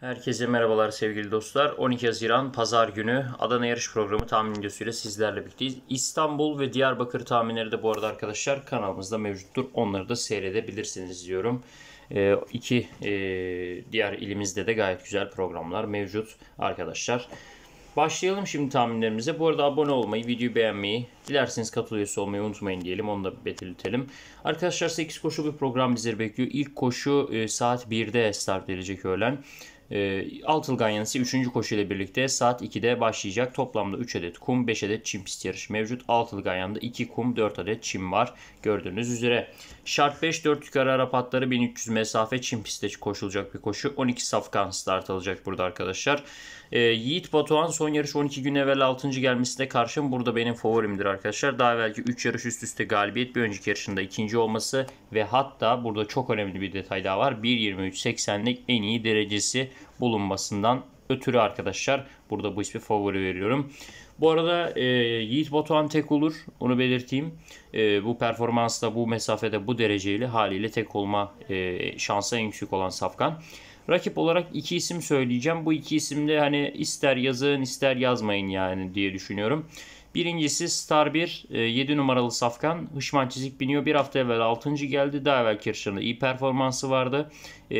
Herkese merhabalar sevgili dostlar. 12 Haziran Pazar günü Adana Yarış Programı tahmin videosuyla sizlerle birlikteyiz. İstanbul ve Diyarbakır tahminleri de bu arada arkadaşlar kanalımızda mevcuttur. Onları da seyredebilirsiniz diyorum. E, iki e, diğer ilimizde de gayet güzel programlar mevcut arkadaşlar. Başlayalım şimdi tahminlerimize. Bu arada abone olmayı, videoyu beğenmeyi, dilerseniz katıl olmayı unutmayın diyelim. Onu da belirtelim. Arkadaşlar 8 koşu bir program bizleri bekliyor. İlk koşu e, saat 1'de start edilecek öğlen. E, ee, Altıl Ganyansı 3. ile birlikte saat 2'de başlayacak. Toplamda 3 adet kum, 5 adet çim pist yarışı mevcut. Altıl Ganyan'da 2 kum, 4 adet çim var gördüğünüz üzere. Şart 5 4 yukarı Arap atları 1300 mesafe çim pistte koşulacak bir koşu. 12 safkan start alacak burada arkadaşlar. E, Yiğit Batuhan son yarış 12 gün evvel 6. gelmesine karşın burada benim favorimdir arkadaşlar. Daha belki 3 yarış üst üste galibiyet bir önceki yarışında ikinci olması ve hatta burada çok önemli bir detay daha var. 1.23.80'lik en iyi derecesi bulunmasından ötürü arkadaşlar burada bu ismi favori veriyorum. Bu arada e, Yiğit Batuhan tek olur. Onu belirteyim. E, bu performansta, bu mesafede, bu dereceyle haliyle tek olma e, şansı en yüksek olan Safkan. Rakip olarak iki isim söyleyeceğim. Bu iki isim de hani ister yazın ister yazmayın yani diye düşünüyorum. Birincisi Star 1 7 e, numaralı Safkan. Hışman Çizik biniyor. Bir hafta evvel 6. geldi. Daha evvel Kirşan'ın iyi performansı vardı. E,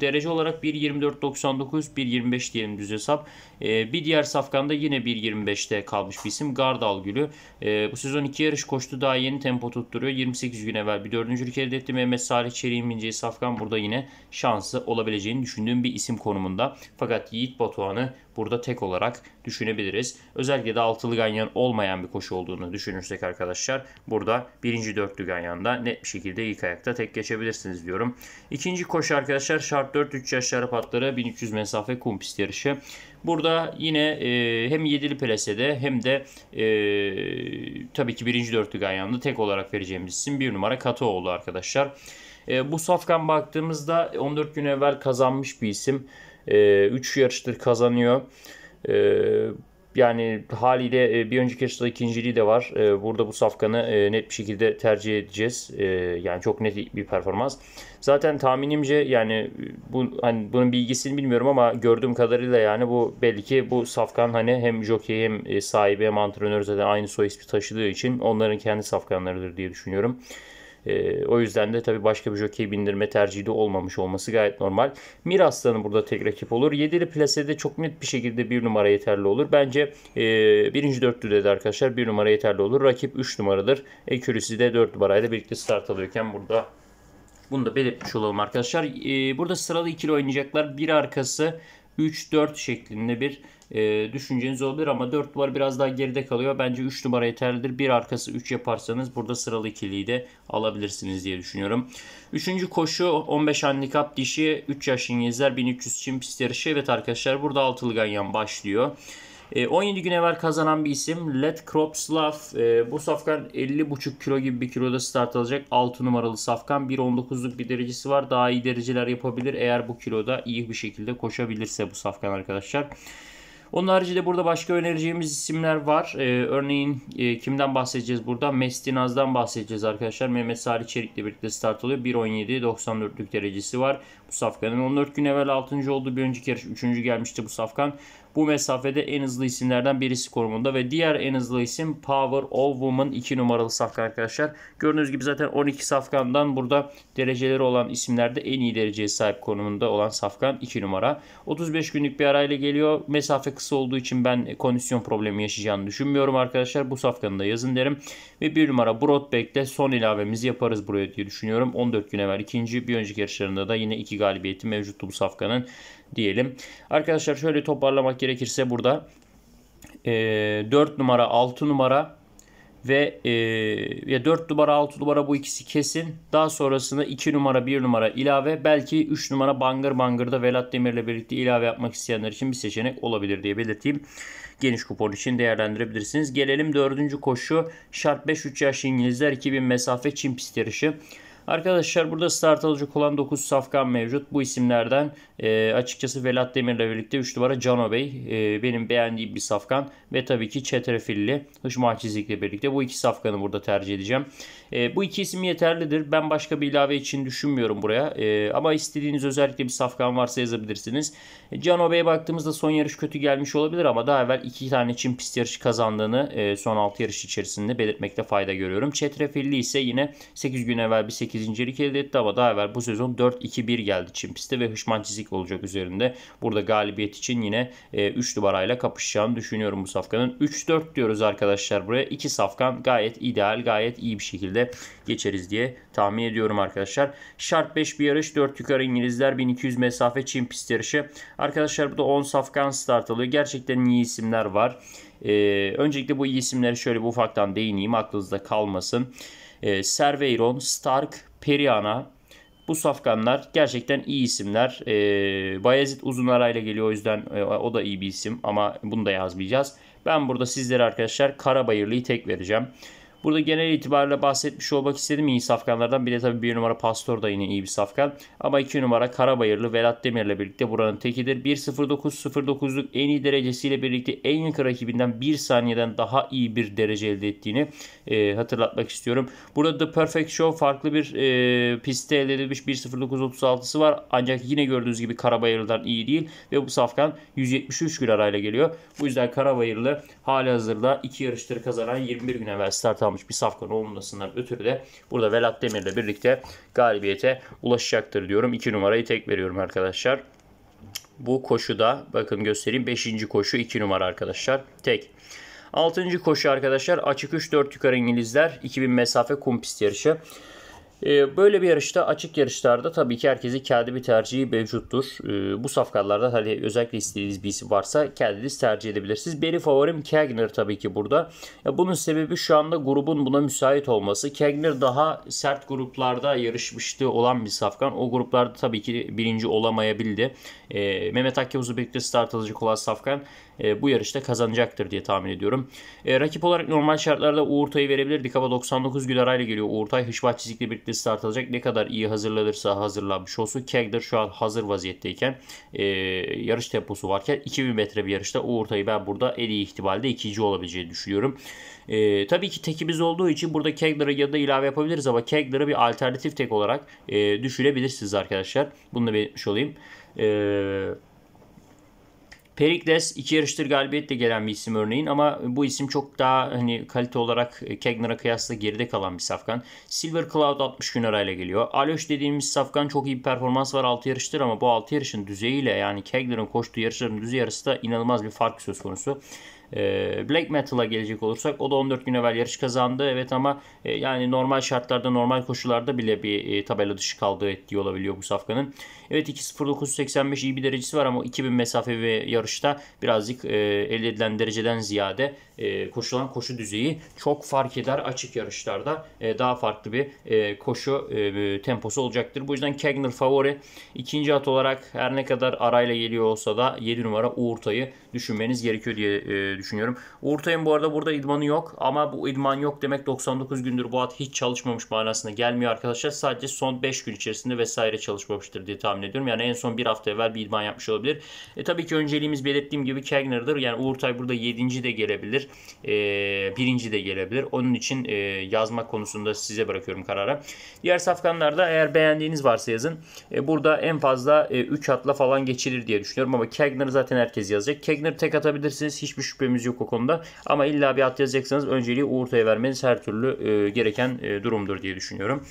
derece olarak 1.24.99 1.25 diyelim düz hesap. E, bir diğer Safkan'da yine 1.25'te kalmış bir isim. Gardal Gülü. E, bu sezon iki yarış koştu. Daha yeni tempo tutturuyor. 28 gün evvel bir dördüncülük elde etti. Mehmet Salih Çelik'in bineceği Safkan burada yine şansı olabileceğini düşündüğüm bir isim konumunda. Fakat Yiğit Batuhan'ı burada tek olarak düşünebiliriz. Özellikle de altılı ganyan ganyan olmayan bir koşu olduğunu düşünürsek arkadaşlar burada birinci dörtlü ganyanda net bir şekilde ilk ayakta tek geçebilirsiniz diyorum. İkinci koşu arkadaşlar şart 4 3 yaş şarap atları 1300 mesafe kum pist yarışı. Burada yine e, hem yedili pelesede hem de e, tabii ki birinci dörtlü ganyanda tek olarak vereceğimiz isim bir numara oldu arkadaşlar. E, bu Safkan baktığımızda 14 gün evvel kazanmış bir isim. 3 e, yarıştır kazanıyor. E, yani haliyle e, bir önceki yarışta ikinciliği de var. E, burada bu safkanı e, net bir şekilde tercih edeceğiz. Yani çok net bir performans. Zaten tahminimce yani bu hani bunun bilgisini bilmiyorum ama gördüğüm kadarıyla yani bu belli ki bu safkan hani hem jockey hem sahibi hem antrenör zaten aynı soy ismi taşıdığı için onların kendi safkanlarıdır diye düşünüyorum. E, o yüzden de tabii başka bir jockey bindirme tercihi de olmamış olması gayet normal. Mir Aslan'ı burada tek rakip olur. Yedili plasede çok net bir şekilde bir numara yeterli olur. Bence e, birinci dörtlüde de arkadaşlar bir numara yeterli olur. Rakip 3 numaradır. Ekürisi de 4 numarayla birlikte start alıyorken burada bunu da belirtmiş olalım arkadaşlar. Ee, burada sıralı ikili oynayacaklar. Bir arkası 3-4 şeklinde bir e, düşünceniz olabilir ama 4 numara biraz daha geride kalıyor. Bence 3 numara yeterlidir. Bir arkası 3 yaparsanız burada sıralı ikiliyi de alabilirsiniz diye düşünüyorum. Üçüncü koşu 15 handikap dişi 3 yaş İngilizler 1300 çim pist yarışı. Evet arkadaşlar burada altılı ganyan başlıyor. E, 17 gün evvel kazanan bir isim Let Kropslav. E, bu safkan 50,5 kilo gibi bir kiloda start alacak. 6 numaralı safkan. 1.19'luk bir derecesi var. Daha iyi dereceler yapabilir. Eğer bu kiloda iyi bir şekilde koşabilirse bu safkan arkadaşlar. Onun haricinde burada başka önereceğimiz isimler var. Ee, örneğin e, kimden bahsedeceğiz burada? Mestinaz'dan bahsedeceğiz arkadaşlar. Mehmet Salih Çelik'le birlikte start alıyor. 1.17-94'lük derecesi var bu safkanın. 14 gün evvel 6. oldu. Bir önceki yarış 3. gelmişti bu safkan. Bu mesafede en hızlı isimlerden birisi konumunda ve diğer en hızlı isim Power of Woman 2 numaralı safka arkadaşlar. Gördüğünüz gibi zaten 12 safkandan burada dereceleri olan isimlerde en iyi dereceye sahip konumunda olan safkan 2 numara. 35 günlük bir arayla geliyor. Mesafe kısa olduğu için ben kondisyon problemi yaşayacağını düşünmüyorum arkadaşlar. Bu safkanı da yazın derim. Ve 1 numara Broadback'te son ilavemizi yaparız buraya diye düşünüyorum. 14 gün evvel ikinci bir önceki yarışlarında da yine iki galibiyeti mevcuttu bu safkanın diyelim. Arkadaşlar şöyle toparlamak gerekirse burada e, 4 numara 6 numara ve e, ya 4 numara 6 numara bu ikisi kesin. Daha sonrasında 2 numara 1 numara ilave belki 3 numara bangır bangırda Velat Demir ile birlikte ilave yapmak isteyenler için bir seçenek olabilir diye belirteyim. Geniş kupon için değerlendirebilirsiniz. Gelelim 4. koşu şart 5 3 yaş İngilizler 2000 mesafe Çin pist yarışı. Arkadaşlar burada start alacak olan 9 safkan mevcut. Bu isimlerden e, açıkçası Velat Demir'le birlikte 3 numara Cano Bey e, benim beğendiğim bir safkan ve tabii ki Çetrefilli Hışma Çizik'le birlikte bu iki safkanı burada tercih edeceğim. E, bu iki isim yeterlidir. Ben başka bir ilave için düşünmüyorum buraya. E, ama istediğiniz özellikle bir safkan varsa yazabilirsiniz. E, Obey'e baktığımızda son yarış kötü gelmiş olabilir ama daha evvel iki tane Çin pist yarışı kazandığını e, son 6 yarış içerisinde belirtmekte fayda görüyorum. Çetrefilli ise yine 8 gün evvel bir 8. elik elde etti ama daha evvel bu sezon 4-2-1 geldi Çin pisti ve Hışman Çizik olacak üzerinde. Burada galibiyet için yine 3 e, numarayla kapışacağını düşünüyorum bu safkanın. 3-4 diyoruz arkadaşlar buraya. 2 safkan gayet ideal, gayet iyi bir şekilde şekilde geçeriz diye tahmin ediyorum arkadaşlar. Şart 5 bir yarış 4 yukarı İngilizler 1200 mesafe Çin pist yarışı. Arkadaşlar bu da 10 safkan start alıyor. Gerçekten iyi isimler var. Ee, öncelikle bu iyi isimleri şöyle bir ufaktan değineyim aklınızda kalmasın. Ee, Serveiron, Stark, Periana, bu safkanlar gerçekten iyi isimler. E, Bayezid uzun arayla geliyor o yüzden e, o da iyi bir isim ama bunu da yazmayacağız. Ben burada sizlere arkadaşlar Karabayırlı'yı tek vereceğim. Burada genel itibariyle bahsetmiş olmak istedim iyi safkanlardan. Bir de tabii bir numara Pastor da yine iyi bir safkan. Ama iki numara Karabayırlı Velat Demir'le birlikte buranın tekidir. 1.09.09'luk en iyi derecesiyle birlikte en yakın rakibinden 1 saniyeden daha iyi bir derece elde ettiğini e, hatırlatmak istiyorum. Burada The Perfect Show farklı bir e, pistte elde edilmiş 1.09.36'sı var. Ancak yine gördüğünüz gibi Karabayırlı'dan iyi değil. Ve bu safkan 173 gün arayla geliyor. Bu yüzden Karabayırlı hali hazırda iki yarıştır kazanan 21 gün evvel start kalmış bir safkan olmasından ötürü de burada Velat Demir'le birlikte galibiyete ulaşacaktır diyorum. 2 numarayı tek veriyorum arkadaşlar. Bu koşuda bakın göstereyim 5. koşu 2 numara arkadaşlar. Tek. 6. koşu arkadaşlar açık 3-4 yukarı İngilizler 2000 mesafe kum pist yarışı. Ee, böyle bir yarışta açık yarışlarda tabii ki herkesi kendi bir tercihi mevcuttur. Ee, bu safkalarda hani özellikle istediğiniz bir isim varsa kendiniz tercih edebilirsiniz. Benim favorim Kagner tabii ki burada. Bunun sebebi şu anda grubun buna müsait olması. Kagner daha sert gruplarda yarışmıştı olan bir safkan. O gruplarda tabii ki birinci olamayabildi. Ee, Mehmet Akyavuz'u birlikte start alacak olan safkan e, bu yarışta kazanacaktır diye tahmin ediyorum. E, rakip olarak normal şartlarda Uğurtay'ı verebilirdik ama 99 gülaray ile geliyor. Uğurtay Hışbat çizikle birlikte start alacak. Ne kadar iyi hazırlanırsa hazırlanmış olsun. Kegler şu an hazır vaziyetteyken e, yarış temposu varken 2000 metre bir yarışta Uğurtay'ı ben burada en iyi ihtimalde ikinci olabileceğini düşünüyorum. E, tabii ki tekimiz olduğu için burada Kegler'ı ya da ilave yapabiliriz ama Kegler'ı bir alternatif tek olarak e, düşünebilirsiniz arkadaşlar. Bunu da belirtmiş olayım. Eee Perikles iki yarıştır galibiyetle gelen bir isim örneğin ama bu isim çok daha hani kalite olarak Kegner'a kıyasla geride kalan bir safkan. Silver Cloud 60 gün arayla geliyor. Aloş dediğimiz safkan çok iyi bir performans var 6 yarıştır ama bu 6 yarışın düzeyiyle yani Kegner'ın koştuğu yarışların düzey arasında inanılmaz bir fark söz konusu. Ee, Black Metal'a gelecek olursak o da 14 gün evvel yarış kazandı. Evet ama e, yani normal şartlarda normal koşullarda bile bir e, tabela dışı kaldığı ettiği olabiliyor bu safkanın. Evet 2.09.85 iyi bir derecesi var ama 2000 mesafe ve yarışta birazcık e, elde edilen dereceden ziyade koşulan koşu düzeyi çok fark eder açık yarışlarda. Daha farklı bir koşu temposu olacaktır. Bu yüzden Kegner favori. ikinci at olarak her ne kadar arayla geliyor olsa da 7 numara Uğurtay'ı düşünmeniz gerekiyor diye düşünüyorum düşünüyorum. Ortay'ın bu arada burada idmanı yok ama bu idman yok demek 99 gündür bu at hiç çalışmamış manasına gelmiyor arkadaşlar. Sadece son 5 gün içerisinde vesaire çalışmamıştır diye tahmin ediyorum. Yani en son bir hafta evvel bir idman yapmış olabilir. E tabii ki önceliğimiz belirttiğim gibi Kagner'dır. Yani Uğurtay burada 7. de gelebilir. E, 1. de gelebilir. Onun için e, yazma konusunda size bırakıyorum karara. Diğer safkanlarda eğer beğendiğiniz varsa yazın. E, burada en fazla e, 3 atla falan geçilir diye düşünüyorum ama Kagner zaten herkes yazacak. Kagner tek atabilirsiniz. Hiçbir şüphem tecrübemiz yok o konuda. Ama illa bir at yazacaksanız önceliği Uğurtay'a vermeniz her türlü e, gereken e, durumdur diye düşünüyorum.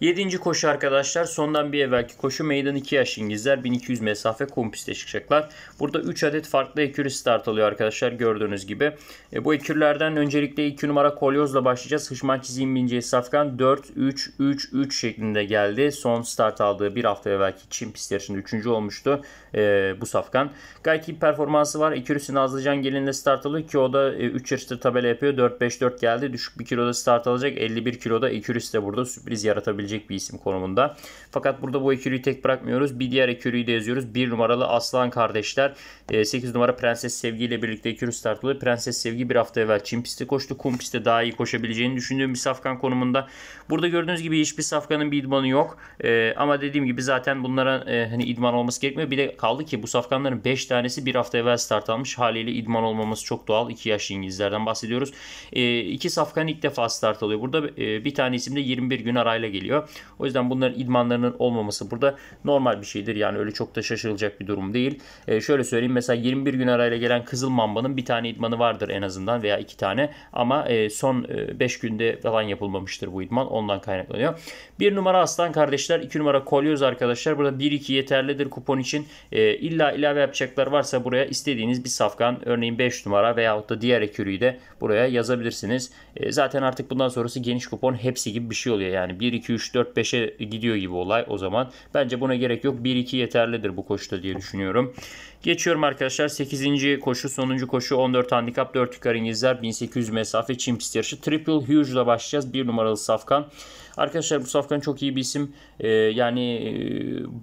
7. koşu arkadaşlar sondan bir evvelki koşu meydan 2 yaş İngilizler 1200 mesafe kompiste çıkacaklar. Burada 3 adet farklı ekürü start alıyor arkadaşlar gördüğünüz gibi. E, bu ekürlerden öncelikle 2 numara kolyozla başlayacağız. Hışman çizim bince safkan 4-3-3-3 şeklinde geldi. Son start aldığı bir hafta evvelki Çin pist yarışında 3. olmuştu e, bu safkan. Gayet iyi performansı var. Ekürüsü Nazlı Can Gelin'le start alıyor ki o da 3 e, yarıştır tabela yapıyor. 4-5-4 geldi. Düşük bir kiloda start alacak. 51 kiloda Ekürüs de burada sürpriz yaratabilir olabilecek bir isim konumunda. Fakat burada bu ekürüyü tek bırakmıyoruz. Bir diğer ekürüyü de yazıyoruz. 1 numaralı Aslan Kardeşler. 8 ee, numara Prenses Sevgi ile birlikte ekürü start oluyor. Prenses Sevgi bir hafta evvel Çin pistte koştu. Kum pistte daha iyi koşabileceğini düşündüğüm bir safkan konumunda. Burada gördüğünüz gibi hiçbir safkanın bir idmanı yok. Ee, ama dediğim gibi zaten bunlara e, hani idman olması gerekmiyor. Bir de kaldı ki bu safkanların 5 tanesi bir hafta evvel start almış. Haliyle idman olmaması çok doğal. 2 yaşlı İngilizlerden bahsediyoruz. 2 ee, safkan ilk defa start alıyor. Burada e, bir tane isim de 21 gün arayla geliyor gerekiyor. O yüzden bunların idmanlarının olmaması burada normal bir şeydir. Yani öyle çok da şaşırılacak bir durum değil. E, şöyle söyleyeyim mesela 21 gün arayla gelen Kızıl Mamba'nın bir tane idmanı vardır en azından veya iki tane ama e, son 5 e, günde falan yapılmamıştır bu idman. Ondan kaynaklanıyor. 1 numara Aslan kardeşler 2 numara Kolyoz arkadaşlar. Burada 1-2 yeterlidir kupon için. E, illa ilave yapacaklar varsa buraya istediğiniz bir safkan örneğin 5 numara veyahut da diğer ekürüyü de buraya yazabilirsiniz. E, zaten artık bundan sonrası geniş kupon hepsi gibi bir şey oluyor. Yani 1, 2, 3 3-4-5'e gidiyor gibi olay o zaman. Bence buna gerek yok. 1-2 yeterlidir bu koşuda diye düşünüyorum. Geçiyorum arkadaşlar 8. koşu sonuncu koşu 14 handikap 4 yukarı İngilizler 1800 mesafe çim pist yarışı. Triple Huge ile başlayacağız 1 numaralı Safkan. Arkadaşlar bu Safkan çok iyi bir isim. Ee, yani e,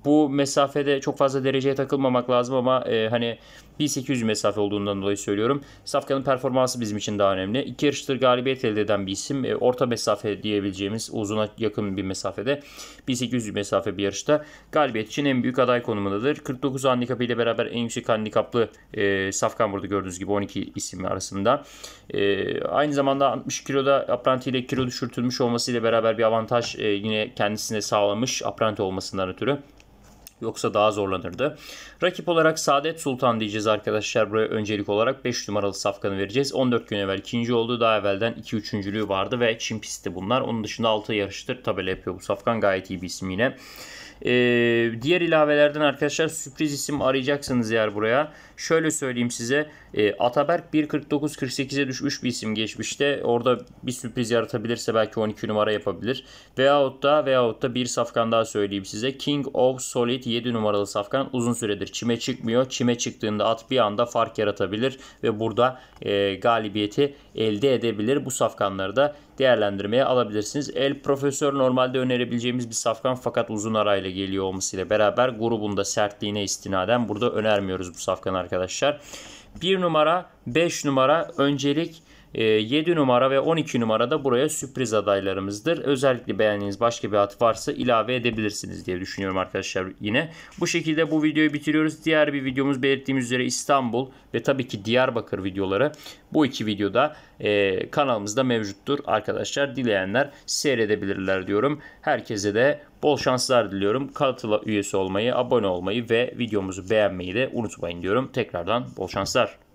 bu mesafede çok fazla dereceye takılmamak lazım ama e, hani 1800 mesafe olduğundan dolayı söylüyorum. Safkan'ın performansı bizim için daha önemli. iki yarıştır galibiyet elde eden bir isim. E, orta mesafe diyebileceğimiz uzuna yakın bir mesafede 1800 mesafe bir yarışta galibiyet için en büyük aday konumundadır. 49 handikapı ile beraber en yüksek handikaplı e, Safkan burada gördüğünüz gibi 12 isim arasında. E, aynı zamanda 60 kiloda Apranti ile kilo düşürtülmüş olmasıyla beraber bir avantaj e, yine kendisine sağlamış Apranti olmasından ötürü. Yoksa daha zorlanırdı. Rakip olarak Saadet Sultan diyeceğiz arkadaşlar. Buraya öncelik olarak 5 numaralı safkanı vereceğiz. 14 gün evvel ikinci oldu. Daha evvelden 2 üçüncülüğü vardı ve Çin pisti bunlar. Onun dışında 6 yarıştır tabela yapıyor bu safkan. Gayet iyi bir isim yine. Ee, diğer ilavelerden arkadaşlar sürpriz isim arayacaksınız eğer buraya şöyle söyleyeyim size e, Ataberk 1.49-48'e düşmüş bir isim geçmişte. Orada bir sürpriz yaratabilirse belki 12 numara yapabilir. Veyahut da veyahut da bir safkan daha söyleyeyim size. King of Solid 7 numaralı safkan uzun süredir çime çıkmıyor. Çime çıktığında at bir anda fark yaratabilir ve burada e, galibiyeti elde edebilir. Bu safkanları da değerlendirmeye alabilirsiniz. El Profesör normalde önerebileceğimiz bir safkan fakat uzun arayla geliyor olmasıyla beraber grubunda sertliğine istinaden burada önermiyoruz bu safkan arkadaşlar arkadaşlar. 1 numara, 5 numara öncelik 7 ee, numara ve 12 numara da buraya sürpriz adaylarımızdır. Özellikle beğendiğiniz başka bir at varsa ilave edebilirsiniz diye düşünüyorum arkadaşlar yine. Bu şekilde bu videoyu bitiriyoruz. Diğer bir videomuz belirttiğimiz üzere İstanbul ve tabii ki Diyarbakır videoları bu iki videoda e, kanalımızda mevcuttur arkadaşlar. Dileyenler seyredebilirler diyorum. Herkese de bol şanslar diliyorum. Katıla üyesi olmayı, abone olmayı ve videomuzu beğenmeyi de unutmayın diyorum. Tekrardan bol şanslar.